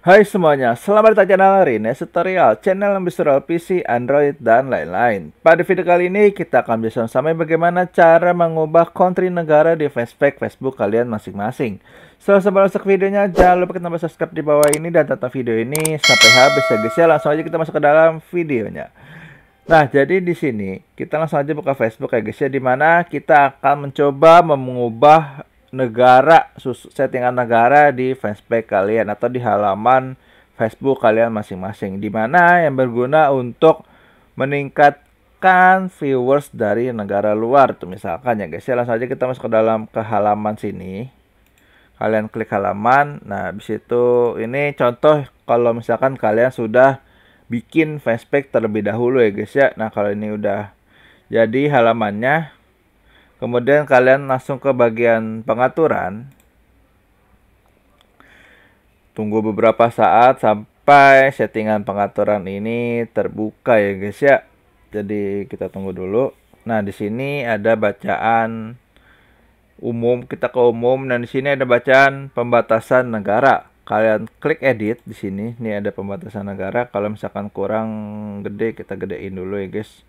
Hai semuanya, selamat datang channel Rines Tutorial, channel yang bisa PC, Android, dan lain-lain. Pada video kali ini, kita akan bisa sampai bagaimana cara mengubah country negara di Facebook Facebook kalian masing-masing. So, sebelum masuk videonya, jangan lupa kita subscribe di bawah ini dan tonton video ini sampai habis ya guys ya. Langsung aja kita masuk ke dalam videonya. Nah, jadi di sini kita langsung aja buka Facebook ya guys ya, dimana kita akan mencoba mengubah negara settingan negara di fanspage kalian atau di halaman Facebook kalian masing-masing di mana yang berguna untuk meningkatkan viewers dari negara luar tuh misalkan ya guys ya langsung aja kita masuk ke dalam ke halaman sini kalian klik halaman nah habis itu ini contoh kalau misalkan kalian sudah bikin fanspage terlebih dahulu ya guys ya nah kalau ini udah jadi halamannya Kemudian kalian langsung ke bagian pengaturan. Tunggu beberapa saat sampai settingan pengaturan ini terbuka ya guys ya. Jadi kita tunggu dulu. Nah, di sini ada bacaan umum, kita ke umum dan di sini ada bacaan pembatasan negara. Kalian klik edit di sini. Ini ada pembatasan negara. Kalau misalkan kurang gede kita gedein dulu ya guys.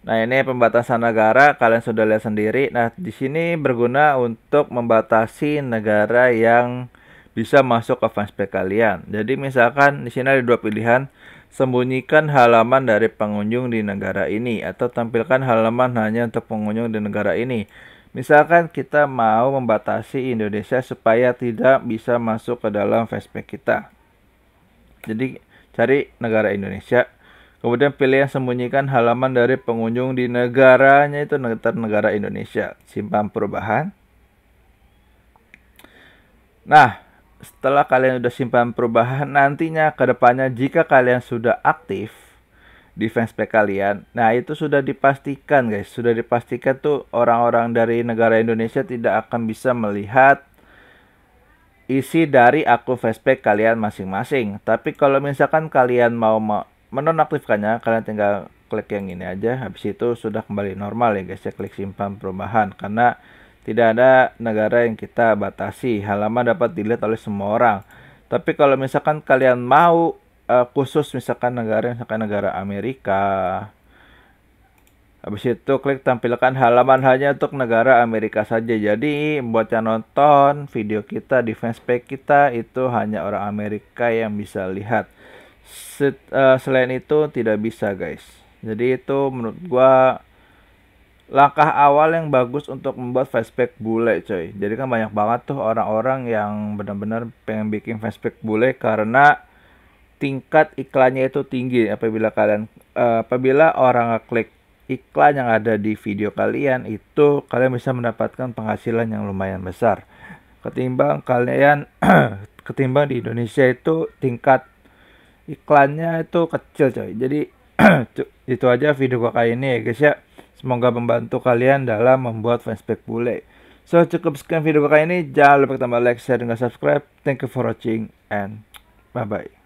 Nah, ini pembatasan negara kalian sudah lihat sendiri. Nah, di sini berguna untuk membatasi negara yang bisa masuk ke fanspage kalian. Jadi misalkan di sini ada dua pilihan, sembunyikan halaman dari pengunjung di negara ini atau tampilkan halaman hanya untuk pengunjung di negara ini. Misalkan kita mau membatasi Indonesia supaya tidak bisa masuk ke dalam fanspage kita. Jadi cari negara Indonesia Kemudian pilih yang sembunyikan halaman dari pengunjung di negaranya itu negara Indonesia. Simpan perubahan. Nah, setelah kalian sudah simpan perubahan, nantinya ke depannya jika kalian sudah aktif di fanspage kalian, nah itu sudah dipastikan guys, sudah dipastikan tuh orang-orang dari negara Indonesia tidak akan bisa melihat isi dari akun Facebook kalian masing-masing. Tapi kalau misalkan kalian mau menonaktifkannya kalian tinggal klik yang ini aja habis itu sudah kembali normal ya guys ya klik simpan perubahan karena tidak ada negara yang kita batasi halaman dapat dilihat oleh semua orang tapi kalau misalkan kalian mau uh, khusus misalkan negara misalkan negara Amerika habis itu klik tampilkan halaman hanya untuk negara Amerika saja jadi buat yang nonton video kita defense pack kita itu hanya orang Amerika yang bisa lihat Set, uh, selain itu tidak bisa guys. Jadi itu menurut gua langkah awal yang bagus untuk membuat flashback bule coy. Jadi kan banyak banget tuh orang-orang yang benar-benar pengen bikin flashback bule karena tingkat iklannya itu tinggi apabila kalian uh, apabila orang ngeklik iklan yang ada di video kalian itu kalian bisa mendapatkan penghasilan yang lumayan besar ketimbang kalian ketimbang di Indonesia itu tingkat iklannya itu kecil coy jadi itu aja video gua kali ini ya guys ya semoga membantu kalian dalam membuat fanspage bule so cukup sekian video gua kali ini jangan lupa tambah like share dan subscribe thank you for watching and bye bye